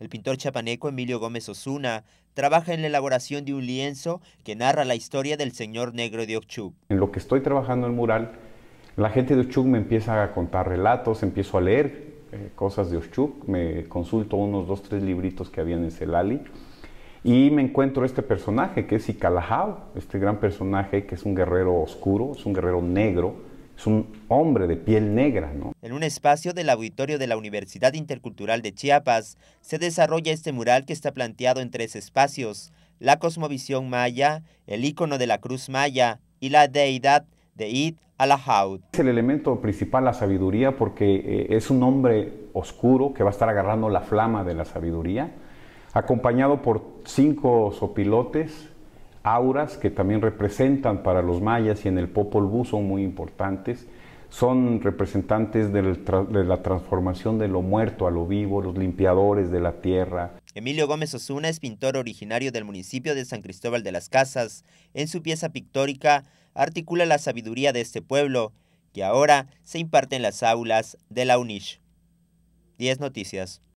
El pintor chapaneco Emilio Gómez Osuna trabaja en la elaboración de un lienzo que narra la historia del señor negro de Ochuc. En lo que estoy trabajando en el mural, la gente de Ochuc me empieza a contar relatos, empiezo a leer eh, cosas de Ochuc, me consulto unos dos, tres libritos que había en Celali y me encuentro este personaje que es Icalajau, este gran personaje que es un guerrero oscuro, es un guerrero negro, es un hombre de piel negra. En un espacio del auditorio de la Universidad Intercultural de Chiapas se desarrolla este mural que está planteado en tres espacios, la cosmovisión maya, el ícono de la cruz maya y la deidad de Id Alahaud. Es el elemento principal la sabiduría porque eh, es un hombre oscuro que va a estar agarrando la flama de la sabiduría, acompañado por cinco sopilotes auras que también representan para los mayas y en el Popol Vuh son muy importantes. Son representantes de la transformación de lo muerto a lo vivo, los limpiadores de la tierra. Emilio Gómez Osuna es pintor originario del municipio de San Cristóbal de las Casas. En su pieza pictórica articula la sabiduría de este pueblo, que ahora se imparte en las aulas de la UNISH. 10 noticias.